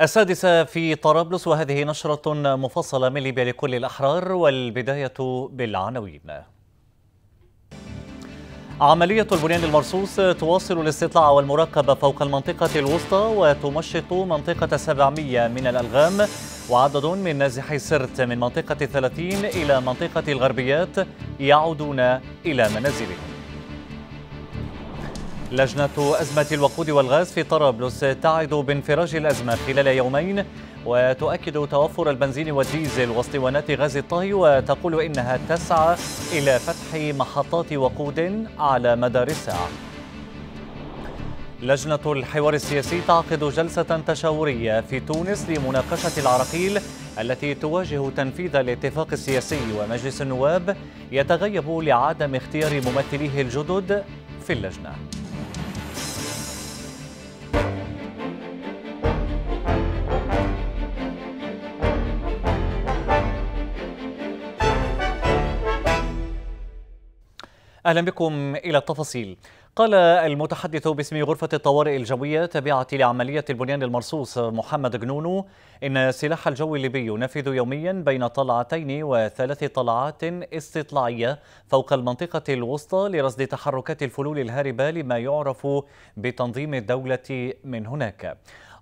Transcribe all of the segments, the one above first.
السادسة في طرابلس وهذه نشرة مفصلة من ليبيا لكل الأحرار والبداية بالعناوين عملية البنيان المرصوص تواصل الاستطلاع والمراقبة فوق المنطقة الوسطى وتمشط منطقة 700 من الألغام وعدد من نازحي سرت من منطقة 30 إلى منطقة الغربيات يعودون إلى منازلهم لجنة أزمة الوقود والغاز في طرابلس تعد بانفراج الأزمة خلال يومين وتؤكد توفر البنزين والديزل واسطوانات غاز الطهي وتقول إنها تسعى إلى فتح محطات وقود على مدار الساعة لجنة الحوار السياسي تعقد جلسة تشاورية في تونس لمناقشة العراقيل التي تواجه تنفيذ الاتفاق السياسي ومجلس النواب يتغيب لعدم اختيار ممثليه الجدد في اللجنه أهلا بكم إلى التفاصيل قال المتحدث باسم غرفة الطوارئ الجوية تابعة لعملية البنيان المرصوص محمد جنونو إن سلاح الجو الليبي ينفذ يوميا بين طلعتين وثلاث طلعات استطلاعية فوق المنطقة الوسطى لرصد تحركات الفلول الهاربة لما يعرف بتنظيم الدولة من هناك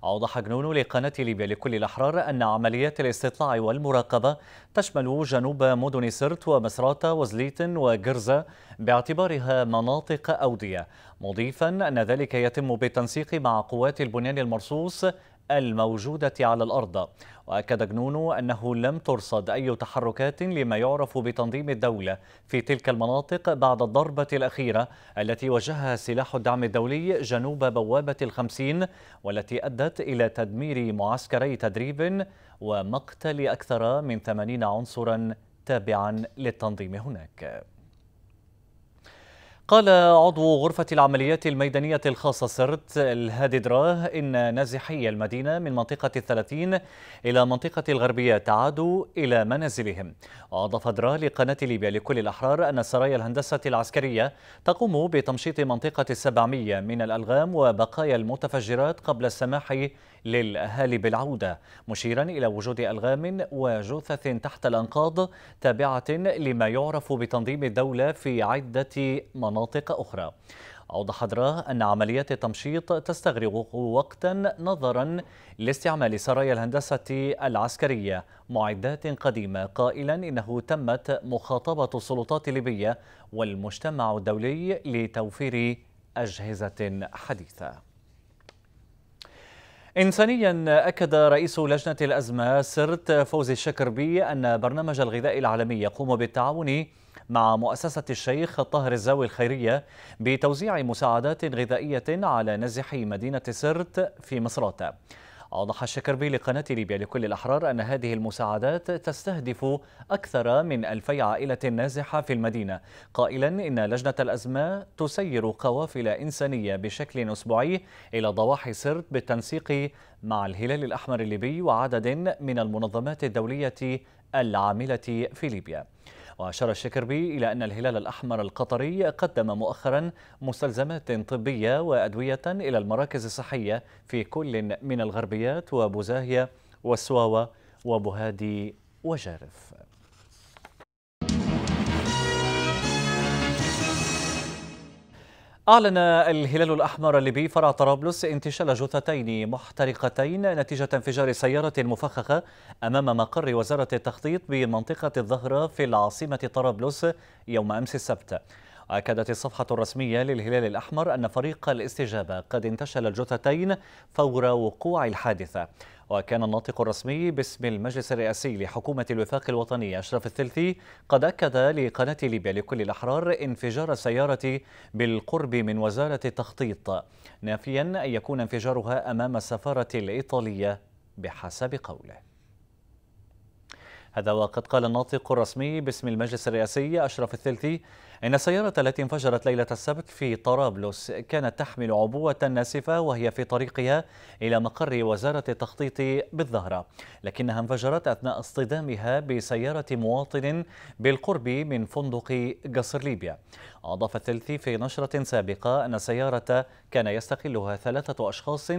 أوضح جنون لقناة ليبيا لكل الأحرار أن عمليات الاستطلاع والمراقبة تشمل جنوب مدن سرت ومسراتة وزليت وجرزة باعتبارها مناطق أودية مضيفا أن ذلك يتم بالتنسيق مع قوات البنيان المرصوص الموجودة على الأرض وأكد جنونو أنه لم ترصد أي تحركات لما يعرف بتنظيم الدولة في تلك المناطق بعد الضربة الأخيرة التي وجهها سلاح الدعم الدولي جنوب بوابة الخمسين والتي أدت إلى تدمير معسكري تدريب ومقتل أكثر من 80 عنصرا تابعا للتنظيم هناك قال عضو غرفة العمليات الميدانية الخاصة سرت الهادي دراه إن نازحي المدينة من منطقة الثلاثين إلى منطقة الغربية تعادوا إلى منازلهم وأضاف دراه لقناة ليبيا لكل الأحرار أن سرايا الهندسة العسكرية تقوم بتمشيط منطقة السبعمية من الألغام وبقايا المتفجرات قبل السماح للأهالي بالعودة مشيرا إلى وجود ألغام وجثث تحت الأنقاض تابعة لما يعرف بتنظيم الدولة في عدة مناطق أخرى أوضح دراه أن عمليات التمشيط تستغرق وقتا نظرا لاستعمال سرايا الهندسة العسكرية معدات قديمة قائلا إنه تمت مخاطبة السلطات الليبية والمجتمع الدولي لتوفير أجهزة حديثة إنسانيا أكد رئيس لجنة الأزمة سرت فوزي الشكربي أن برنامج الغذاء العالمي يقوم بالتعاون مع مؤسسة الشيخ طاهر الزاوي الخيرية بتوزيع مساعدات غذائية على نازحي مدينة سرت في مصراتة أوضح الشكربي لقناة ليبيا لكل الأحرار أن هذه المساعدات تستهدف أكثر من ألفي عائلة نازحة في المدينة قائلا إن لجنة الأزمة تسير قوافل إنسانية بشكل أسبوعي إلى ضواحي سرت بالتنسيق مع الهلال الأحمر الليبي وعدد من المنظمات الدولية العاملة في ليبيا وأشار الشكربي إلى أن الهلال الأحمر القطري قدم مؤخرا مستلزمات طبية وأدوية إلى المراكز الصحية في كل من الغربيات وبوزاهية والسواوة وبهادي وجارف أعلن الهلال الأحمر الليبي فرع طرابلس انتشال جثتين محترقتين نتيجة انفجار سيارة مفخخة أمام مقر وزارة التخطيط بمنطقة الظهرة في العاصمة طرابلس يوم أمس السبت أكدت الصفحة الرسمية للهلال الأحمر أن فريق الاستجابة قد انتشل الجثتين فور وقوع الحادثة وكان الناطق الرسمي باسم المجلس الرئاسي لحكومة الوفاق الوطني أشرف الثلثي قد أكد لقناة ليبيا لكل الأحرار انفجار السيارة بالقرب من وزارة التخطيط نافيا أن يكون انفجارها أمام السفارة الإيطالية بحسب قوله هذا وقد قال الناطق الرسمي باسم المجلس الرئاسي أشرف الثلثي إن السيارة التي انفجرت ليلة السبت في طرابلس كانت تحمل عبوة ناسفة وهي في طريقها إلى مقر وزارة التخطيط بالظهرة لكنها انفجرت أثناء اصطدامها بسيارة مواطن بالقرب من فندق قصر ليبيا أضاف الثلثي في نشرة سابقة أن السيارة كان يستقلها ثلاثة أشخاص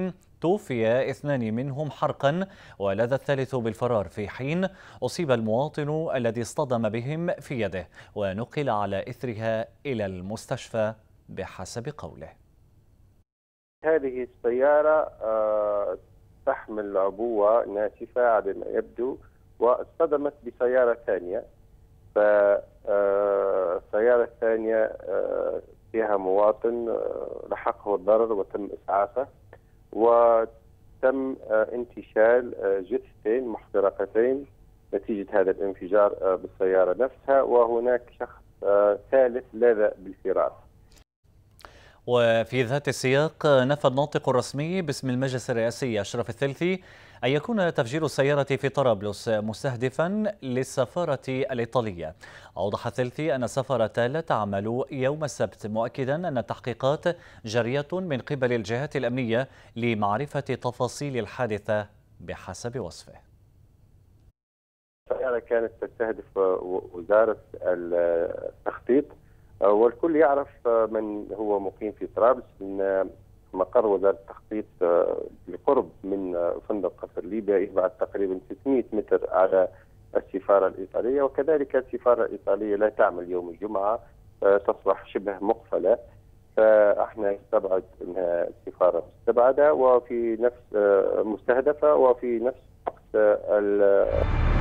توفي اثنان منهم حرقا ولذا الثالث بالفرار في حين أصيب المواطن الذي اصطدم بهم في يده ونقل على إثرها إلى المستشفى بحسب قوله هذه السيارة آه، تحمل عبوة ناشفة على ما يبدو واصطدمت بسيارة ثانية فالسيارة آه، الثانية آه، فيها مواطن لحقه الضرر وتم إسعافه وتم آه، انتشال آه، جثتين محترقتين نتيجة هذا الانفجار آه، بالسيارة نفسها وهناك شخص ثالث لاذ بالفرار وفي ذات السياق نفى الناطق الرسمي باسم المجلس الرئاسي أشرف الثلثي أن يكون تفجير السيارة في طرابلس مستهدفا للسفارة الإيطالية أوضح ثلثي أن السفارة لا تعمل يوم السبت مؤكدا أن التحقيقات جارية من قبل الجهات الأمنية لمعرفة تفاصيل الحادثة بحسب وصفه السيارة كانت تستهدف وزارة التخطيط والكل يعرف من هو مقيم في طرابلس مقر وزاره التخطيط آه، بالقرب من آه، فندق قصر ليبيا يبعد تقريبا 600 متر على السفاره الايطاليه وكذلك السفاره الايطاليه لا تعمل يوم الجمعه آه، تصبح شبه مقفله فاحنا نستبعد انها السفاره مستبعده وفي نفس مستهدفه وفي نفس الوقت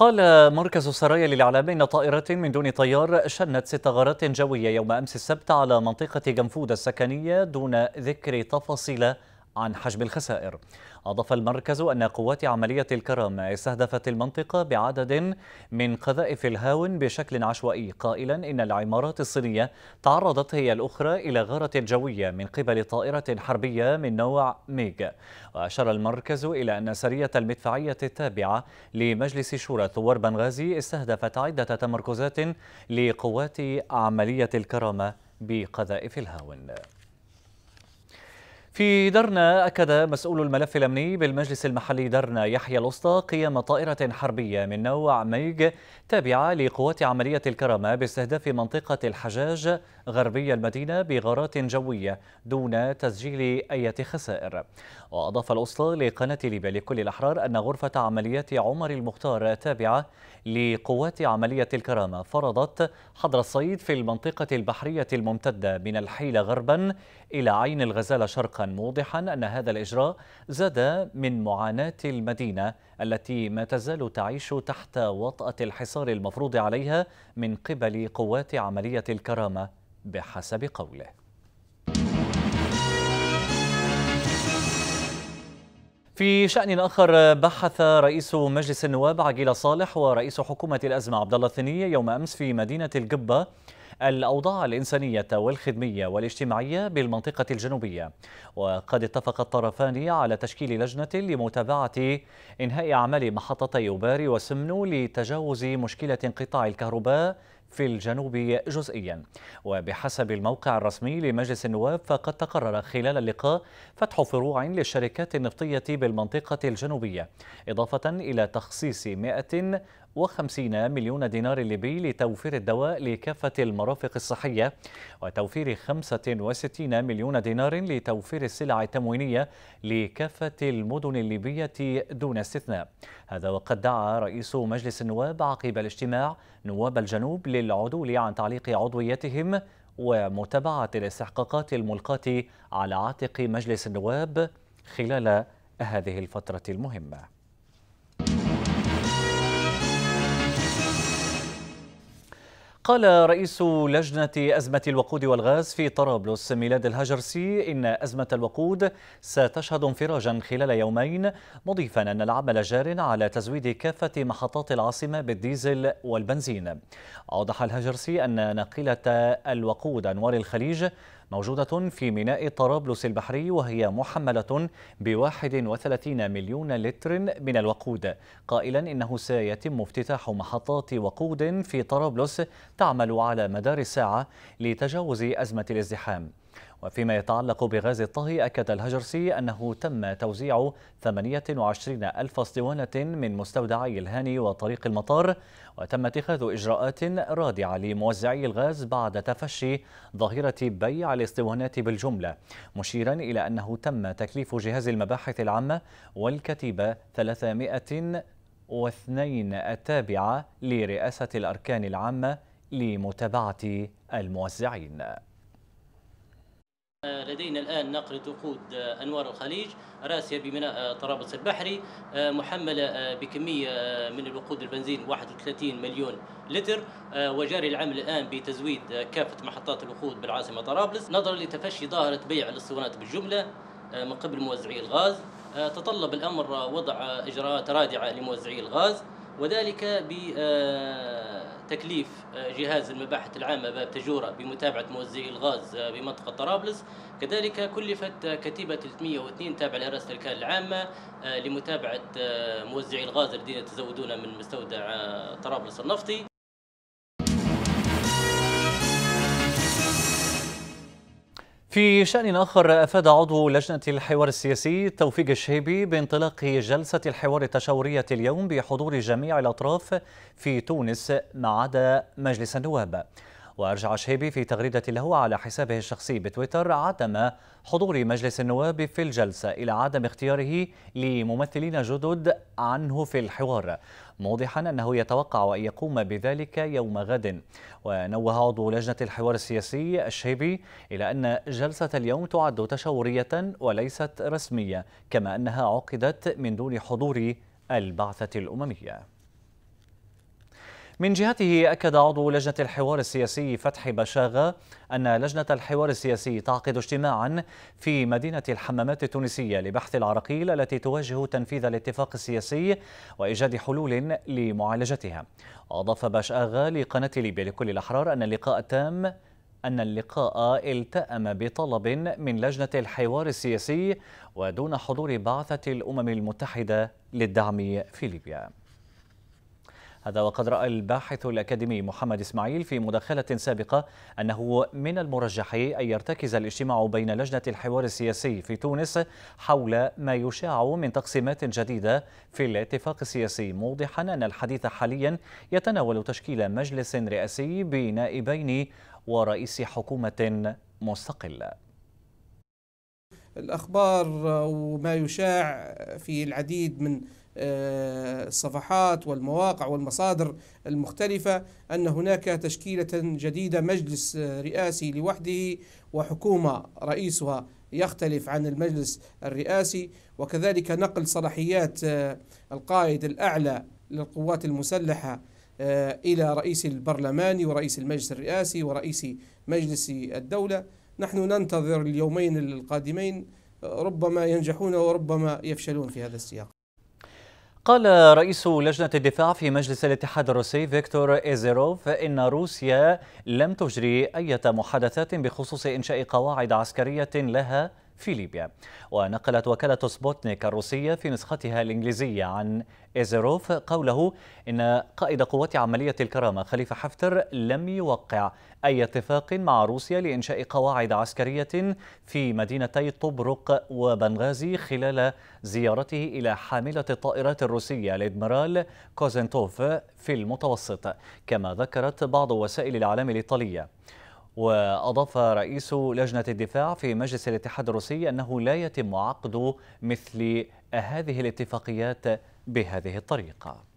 قال مركز سرايا للإعلام إن طائرات من دون طيار شنت ست غارات جوية يوم أمس السبت على منطقة جنفود السكنية دون ذكر تفاصيل عن حجم الخسائر أضاف المركز أن قوات عملية الكرم استهدفت المنطقة بعدد من قذائف الهاون بشكل عشوائي قائلا إن العمارات الصينية تعرضت هي الأخرى إلى غارة جوية من قبل طائرة حربية من نوع ميغ وأشار المركز إلى أن سرية المدفعية التابعة لمجلس شورى ثوار بنغازي استهدفت عدة تمركزات لقوات عملية الكرامة بقذائف الهاون في درنا أكد مسؤول الملف الأمني بالمجلس المحلي درنا يحيى الوسطى قيام طائرة حربية من نوع ميج تابعة لقوات عملية الكرامة باستهداف منطقة الحجاج غربي المدينة بغارات جوية دون تسجيل أي خسائر وأضاف الوسطى لقناة ليبيا لكل الأحرار أن غرفة عمليات عمر المختار تابعة لقوات عملية الكرامة فرضت حظر الصيد في المنطقة البحرية الممتدة من الحيلة غربا إلى عين الغزالة شرقا موضحا أن هذا الإجراء زاد من معاناة المدينة التي ما تزال تعيش تحت وطأة الحصار المفروض عليها من قبل قوات عملية الكرامة بحسب قوله في شأن آخر بحث رئيس مجلس النواب عقيل صالح ورئيس حكومة الأزمة عبد الله الثني يوم أمس في مدينة القبة الأوضاع الإنسانية والخدمية والاجتماعية بالمنطقة الجنوبية وقد اتفق الطرفان على تشكيل لجنة لمتابعة إنهاء أعمال محطتي أوباري وسمنو لتجاوز مشكلة انقطاع الكهرباء في الجنوب جزئيا وبحسب الموقع الرسمي لمجلس النواب فقد تقرر خلال اللقاء فتح فروع للشركات النفطية بالمنطقة الجنوبية إضافة إلى تخصيص 150 مليون دينار ليبي لتوفير الدواء لكافة المرافق الصحية وتوفير 65 مليون دينار لتوفير السلع التموينية لكافة المدن الليبية دون استثناء هذا وقد دعا رئيس مجلس النواب عقب الاجتماع نواب الجنوب للعدول عن تعليق عضويتهم ومتابعة الاستحقاقات الملقاة على عاتق مجلس النواب خلال هذه الفترة المهمة قال رئيس لجنة أزمة الوقود والغاز في طرابلس ميلاد الهجرسي إن أزمة الوقود ستشهد انفراجا خلال يومين مضيفا أن العمل جار على تزويد كافة محطات العاصمة بالديزل والبنزين أوضح الهجرسي أن ناقلة الوقود أنوار الخليج موجودة في ميناء طرابلس البحري وهي محملة ب 31 مليون لتر من الوقود قائلا إنه سيتم افتتاح محطات وقود في طرابلس تعمل على مدار الساعة لتجاوز أزمة الازدحام وفيما يتعلق بغاز الطهي أكد الهجرسي أنه تم توزيع 28 ألف اسطوانة من مستودعي الهاني وطريق المطار وتم اتخاذ إجراءات رادعة لموزعي الغاز بعد تفشي ظاهرة بيع الاسطوانات بالجملة مشيرا إلى أنه تم تكليف جهاز المباحث العامة والكتيبة 300 واثنين التابعة لرئاسة الأركان العامة لمتابعة الموزعين لدينا الآن ناقلة وقود آه، أنوار الخليج راسية بميناء آه، طرابلس البحري آه، محملة بكمية من الوقود البنزين 31 مليون لتر وجاري العمل الآن بتزويد كافة محطات الوقود بالعاصمة طرابلس نظرا لتفشي ظاهرة بيع الاسطوانات بالجملة من قبل موزعي الغاز تطلب الأمر وضع إجراءات رادعة لموزعي الغاز وذلك ب تكليف آه، جهاز المباحث العامة باب تجورة بمتابعة موزعي الغاز آه، بمنطقة طرابلس كذلك كلفت آه، كتيبة 302 تابعة لرئاسة الكال العامة لمتابعة موزعي الغاز الذين يتزودون من مستودع طرابلس النفطي في شأن آخر أفاد عضو لجنة الحوار السياسي توفيق الشهيبي بانطلاق جلسة الحوار التشاورية اليوم بحضور جميع الأطراف في تونس ما عدا مجلس النواب وأرجع شهيبي في تغريدة له على حسابه الشخصي بتويتر عدم حضور مجلس النواب في الجلسة إلى عدم اختياره لممثلين جدد عنه في الحوار موضحا أنه يتوقع أن يقوم بذلك يوم غد ونوه عضو لجنة الحوار السياسي الشهيبي إلى أن جلسة اليوم تعد تشاورية وليست رسمية كما أنها عقدت من دون حضور البعثة الأممية من جهته أكد عضو لجنة الحوار السياسي فتحي بشاغة أن لجنة الحوار السياسي تعقد اجتماعا في مدينة الحمامات التونسية لبحث العراقيل التي تواجه تنفيذ الاتفاق السياسي وإيجاد حلول لمعالجتها وأضاف بشاغة لقناة ليبيا لكل الأحرار أن اللقاء التام أن اللقاء التأم بطلب من لجنة الحوار السياسي ودون حضور بعثة الأمم المتحدة للدعم في ليبيا هذا وقد رأى الباحث الأكاديمي محمد إسماعيل في مداخلة سابقة أنه من المرجح أن يرتكز الاجتماع بين لجنة الحوار السياسي في تونس حول ما يشاع من تقسيمات جديدة في الاتفاق السياسي موضحا أن الحديث حاليا يتناول تشكيل مجلس رئاسي بنائبين ورئيس حكومة مستقلة الأخبار وما يشاع في العديد من آه، الصفحات والمواقع والمصادر المختلفة أن هناك تشكيلة جديدة مجلس رئاسي لوحده وحكومة رئيسها يختلف عن المجلس الرئاسي وكذلك نقل صلاحيات آه، القائد الأعلى للقوات المسلحة آه، إلى رئيس البرلمان ورئيس المجلس الرئاسي ورئيس مجلس الدولة نحن ننتظر اليومين القادمين ربما ينجحون وربما يفشلون في هذا السياق قال رئيس لجنة الدفاع في مجلس الاتحاد الروسي فيكتور إيزيروف إن روسيا لم تجري أي محادثات بخصوص إنشاء قواعد عسكرية لها في ليبيا ونقلت وكالة سبوتنيك الروسية في نسختها الإنجليزية عن إيزيروف قوله إن قائد قوات عملية الكرامة خليفة حفتر لم يوقع أي اتفاق مع روسيا لإنشاء قواعد عسكرية في مدينتي طبرق وبنغازي خلال زيارته إلى حاملة الطائرات الروسية الإدميرال كوزنتوف في المتوسط كما ذكرت بعض وسائل الإعلام الإيطالية وأضاف رئيس لجنة الدفاع في مجلس الاتحاد الروسي أنه لا يتم عقد مثل هذه الاتفاقيات بهذه الطريقة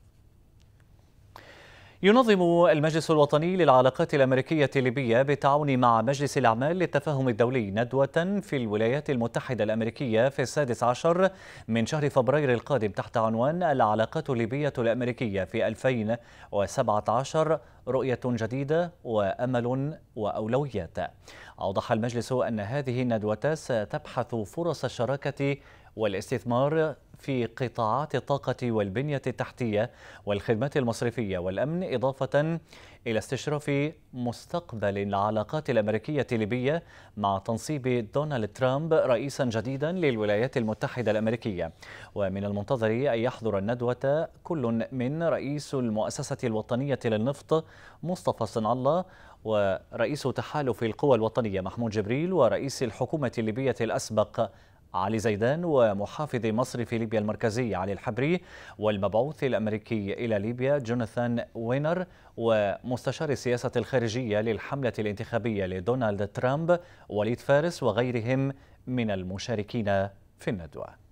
ينظم المجلس الوطني للعلاقات الأمريكية الليبية بالتعاون مع مجلس الأعمال للتفاهم الدولي ندوة في الولايات المتحدة الأمريكية في السادس عشر من شهر فبراير القادم تحت عنوان العلاقات الليبية الأمريكية في 2017 رؤية جديدة وأمل وأولويات أوضح المجلس أن هذه الندوة ستبحث فرص الشراكة والاستثمار في قطاعات الطاقة والبنية التحتية والخدمات المصرفية والأمن إضافة إلى استشراف مستقبل العلاقات الأمريكية الليبية مع تنصيب دونالد ترامب رئيسا جديدا للولايات المتحدة الأمريكية ومن المنتظر أن يحضر الندوة كل من رئيس المؤسسة الوطنية للنفط مصطفى صنع الله ورئيس تحالف القوى الوطنية محمود جبريل ورئيس الحكومة الليبية الأسبق علي زيدان ومحافظ مصرف ليبيا المركزي علي الحبري والمبعوث الأمريكي إلى ليبيا جوناثان وينر ومستشار السياسة الخارجية للحملة الانتخابية لدونالد ترامب وليد فارس وغيرهم من المشاركين في الندوه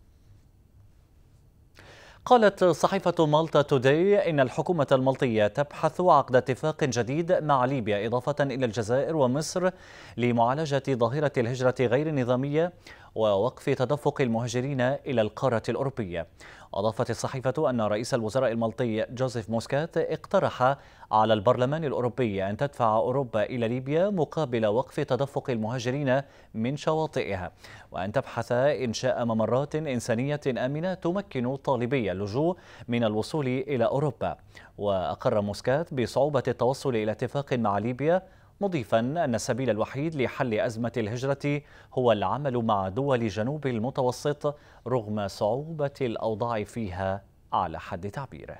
قالت صحيفة مالطا توداي إن الحكومة المالطية تبحث عقد اتفاق جديد مع ليبيا إضافة إلى الجزائر ومصر لمعالجة ظاهرة الهجرة غير النظامية ووقف تدفق المهاجرين إلى القارة الأوروبية أضافت الصحيفة أن رئيس الوزراء المالطي جوزيف موسكات اقترح على البرلمان الأوروبي أن تدفع أوروبا إلى ليبيا مقابل وقف تدفق المهاجرين من شواطئها وأن تبحث إنشاء ممرات إنسانية آمنة تمكن طالبي اللجوء من الوصول إلى أوروبا وأقر موسكات بصعوبة التوصل إلى اتفاق مع ليبيا مضيفا أن السبيل الوحيد لحل أزمة الهجرة هو العمل مع دول جنوب المتوسط رغم صعوبة الأوضاع فيها على حد تعبيره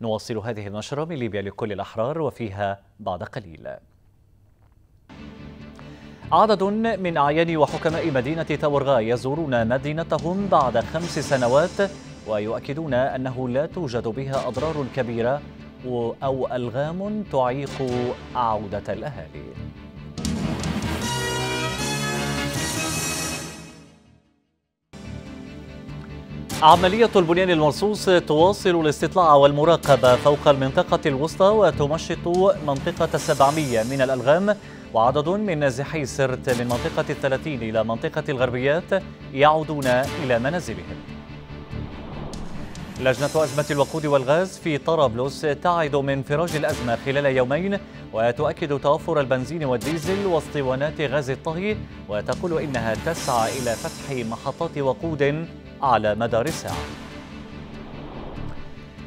نواصل هذه النشرة من ليبيا لكل الأحرار وفيها بعد قليل عدد من أعيان وحكماء مدينة تاورغا يزورون مدينتهم بعد خمس سنوات ويؤكدون أنه لا توجد بها أضرار كبيرة أو ألغام تعيق عودة الأهالي عملية البنيان المرصوص تواصل الاستطلاع والمراقبة فوق المنطقة الوسطى وتمشط منطقة 700 من الألغام وعدد من نازحي سرت من منطقة الثلاثين إلى منطقة الغربيات يعودون إلى منازلهم لجنة أزمة الوقود والغاز في طرابلس تعد من انفراج الأزمة خلال يومين وتؤكد توفر البنزين والديزل واسطوانات غاز الطهي وتقول إنها تسعى إلى فتح محطات وقود على مدار الساعة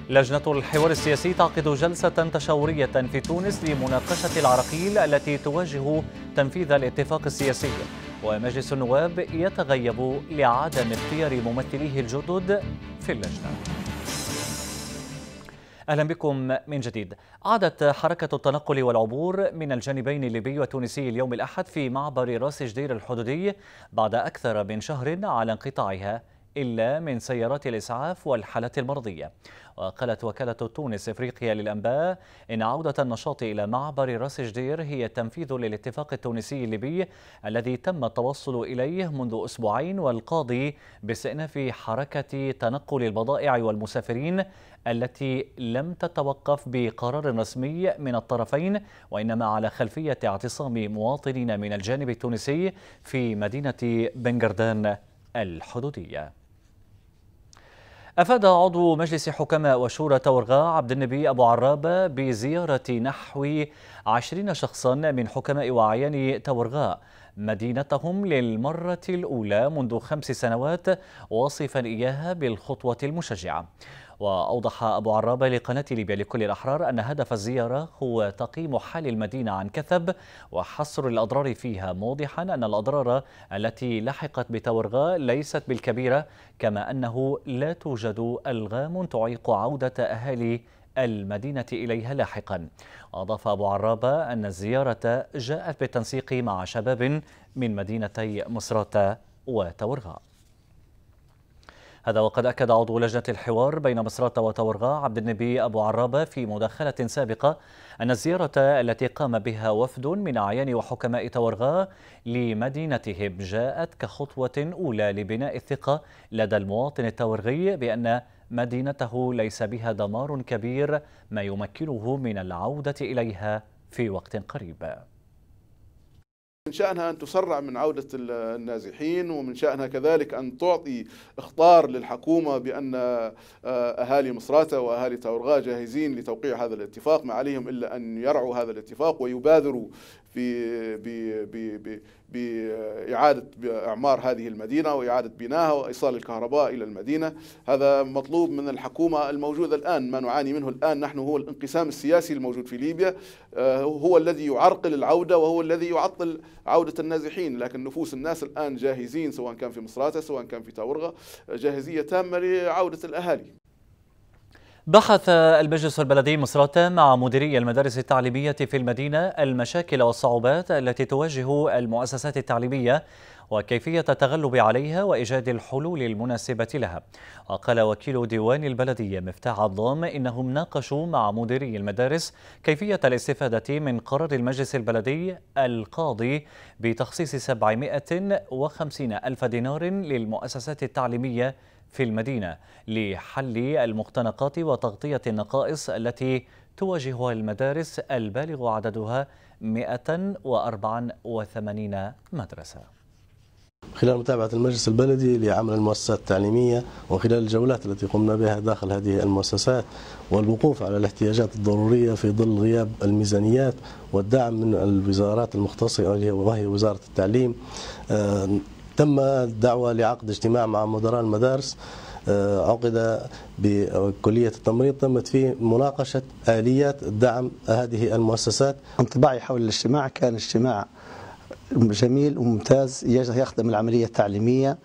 لجنة الحوار السياسي تعقد جلسة تشاورية في تونس لمناقشة العراقيل التي تواجه تنفيذ الاتفاق السياسي ومجلس النواب يتغيب لعدم اختيار ممثليه الجدد في اللجنه أهلا بكم من جديد عادت حركة التنقل والعبور من الجانبين الليبي والتونسي اليوم الأحد في معبر راس جدير الحدودي بعد أكثر من شهر على انقطاعها إلا من سيارات الإسعاف والحالة المرضية وقالت وكالة تونس إفريقيا للأنباء إن عودة النشاط إلى معبر راس جدير هي تنفيذ للاتفاق التونسي الليبي الذي تم التوصل إليه منذ أسبوعين والقاضي باستئناف حركة تنقل البضائع والمسافرين التي لم تتوقف بقرار رسمي من الطرفين وإنما على خلفية اعتصام مواطنين من الجانب التونسي في مدينة بنغردان الحدودية أفاد عضو مجلس حكماء وشورى تورغا عبد النبي أبو عرابة بزيارة نحو عشرين شخصا من حكماء وأعيان تورغا مدينتهم للمرة الأولى منذ خمس سنوات واصفا إياها بالخطوة المشجعة وأوضح أبو عرابة لقناة ليبيا لكل الأحرار أن هدف الزيارة هو تقييم حال المدينة عن كثب وحصر الأضرار فيها موضحا أن الأضرار التي لحقت بتورغاء ليست بالكبيرة كما أنه لا توجد ألغام تعيق عودة أهالي المدينة إليها لاحقا أضاف أبو عرابة أن الزيارة جاءت بالتنسيق مع شباب من مدينتي مصراتة وتورغاء هذا وقد أكد عضو لجنة الحوار بين مصرات وتورغا عبد النبي أبو عرابة في مداخلة سابقة أن الزيارة التي قام بها وفد من أعيان وحكماء تورغا لمدينتهم جاءت كخطوة أولى لبناء الثقة لدى المواطن التورغي بأن مدينته ليس بها دمار كبير ما يمكنه من العودة إليها في وقت قريب من شأنها أن تسرع من عودة النازحين ومن شأنها كذلك أن تعطي إخطار للحكومة بأن آه، أهالي مصراتة وأهالي تاورغا جاهزين لتوقيع هذا الاتفاق ما عليهم إلا أن يرعوا هذا الاتفاق ويبادروا بإعادة إعمار هذه المدينة وإعادة بنائها وإيصال الكهرباء إلى المدينة هذا مطلوب من الحكومة الموجودة الآن ما نعاني منه الآن نحن هو الانقسام السياسي الموجود في ليبيا آه، هو الذي يعرقل العودة وهو الذي يعطل عودة النازحين لكن نفوس الناس الآن جاهزين سواء كان في مصراتة سواء كان في تاورغة جاهزية تامة لعودة الأهالي بحث المجلس البلدي مصراتا مع مديري المدارس التعليمية في المدينة المشاكل والصعوبات التي تواجه المؤسسات التعليمية وكيفية التغلب عليها وإيجاد الحلول المناسبة لها وقال وكيل ديوان البلدية مفتاح عظام إنهم ناقشوا مع مديري المدارس كيفية الاستفادة من قرار المجلس البلدي القاضي بتخصيص 750 ألف دينار للمؤسسات التعليمية في المدينة لحل المختنقات وتغطية النقائص التي تواجهها المدارس البالغ عددها 184 مدرسة خلال متابعة المجلس البلدي لعمل المؤسسات التعليمية وخلال الجولات التي قمنا بها داخل هذه المؤسسات والوقوف على الاحتياجات الضرورية في ظل غياب الميزانيات والدعم من الوزارات المختصة وهي وزارة التعليم آه، تم الدعوة لعقد اجتماع مع مدراء المدارس آه، عقد بكلية التمريض تمت فيه مناقشة آليات دعم هذه المؤسسات انطباعي حول الاجتماع كان اجتماع جميل وممتاز يخدم العملية التعليمية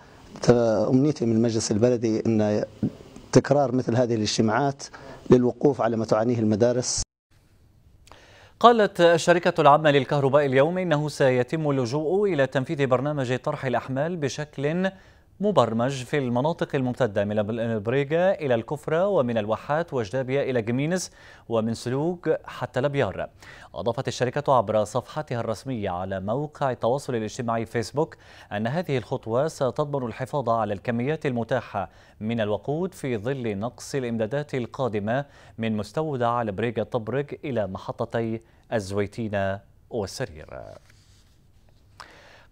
آه، أمنيتي من المجلس البلدي أن تكرار مثل هذه الاجتماعات للوقوف على ما تعانيه المدارس قالت الشركة العامة للكهرباء اليوم إنه سيتم اللجوء إلى تنفيذ برنامج طرح الأحمال بشكل مبرمج في المناطق الممتدة من البريقة إلى الكفرة ومن الواحات وجدابية إلى جمينس ومن سلوك حتى لبيار أضافت الشركة عبر صفحتها الرسمية على موقع التواصل الاجتماعي فيسبوك أن هذه الخطوة ستضمن الحفاظ على الكميات المتاحة من الوقود في ظل نقص الإمدادات القادمة من مستودع البريقة طبرق إلى محطتي الزويتينة والسرير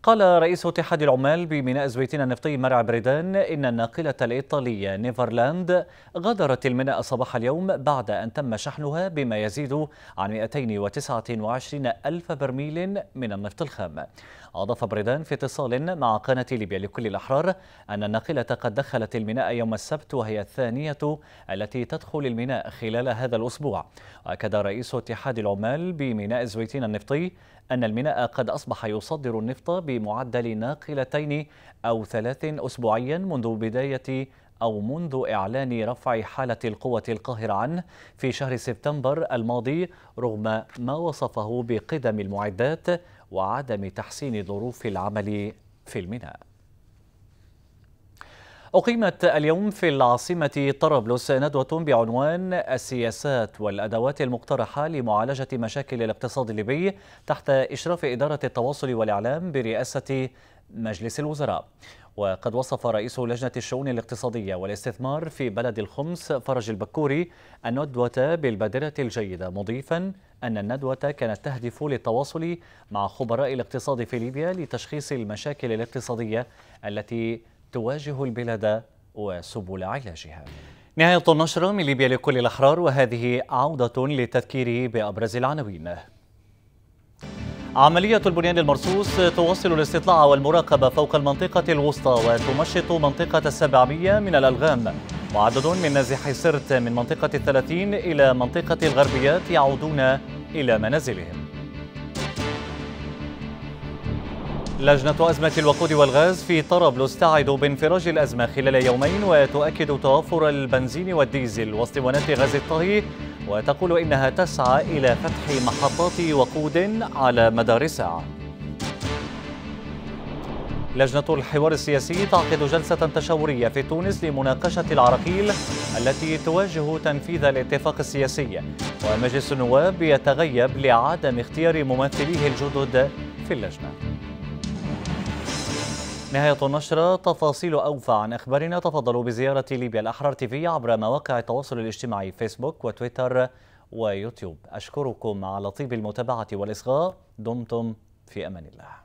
قال رئيس اتحاد العمال بميناء زويتين النفطي مرعى بريدان إن الناقلة الإيطالية نيفرلاند غادرت الميناء صباح اليوم بعد أن تم شحنها بما يزيد عن 229 ألف برميل من النفط الخام أضاف بريدان في اتصال مع قناة ليبيا لكل الأحرار أن الناقلة قد دخلت الميناء يوم السبت وهي الثانية التي تدخل الميناء خلال هذا الأسبوع وأكد رئيس اتحاد العمال بميناء زويتين النفطي أن الميناء قد أصبح يصدر النفط بمعدل ناقلتين أو ثلاث أسبوعيا منذ بداية أو منذ إعلان رفع حالة القوة القاهرة عنه في شهر سبتمبر الماضي رغم ما وصفه بقدم المعدات وعدم تحسين ظروف العمل في الميناء أقيمت اليوم في العاصمة طرابلس ندوة بعنوان السياسات والأدوات المقترحة لمعالجة مشاكل الاقتصاد الليبي تحت إشراف إدارة التواصل والإعلام برئاسة مجلس الوزراء وقد وصف رئيس لجنة الشؤون الاقتصادية والاستثمار في بلد الخمس فرج البكوري الندوة بالبادرة الجيدة مضيفا أن الندوة كانت تهدف للتواصل مع خبراء الاقتصاد في ليبيا لتشخيص المشاكل الاقتصادية التي تواجه البلاد وسبل علاجها نهاية النشرة من ليبيا لكل الأحرار وهذه عودة للتذكير بأبرز العناوين عملية البنيان المرصوص تواصل الاستطلاع والمراقبة فوق المنطقة الوسطى وتمشط منطقة السبعمية من الألغام وعدد من نازحي سرت من منطقة الثلاثين إلى منطقة الغربيات يعودون إلى منازلهم لجنة أزمة الوقود والغاز في طرابلس تعد بانفراج الأزمة خلال يومين وتؤكد توافر البنزين والديزل واسطوانات غاز الطهي وتقول إنها تسعى إلى فتح محطات وقود على مدار الساعة لجنة الحوار السياسي تعقد جلسة تشاورية في تونس لمناقشة العراقيل التي تواجه تنفيذ الاتفاق السياسي ومجلس النواب يتغيب لعدم اختيار ممثليه الجدد في اللجنه نهاية النشرة تفاصيل أوفى عن أخبارنا تفضلوا بزيارة ليبيا الأحرار تيفي عبر مواقع التواصل الاجتماعي فيسبوك وتويتر ويوتيوب أشكركم على طيب المتابعة والإصغاء دمتم في أمان الله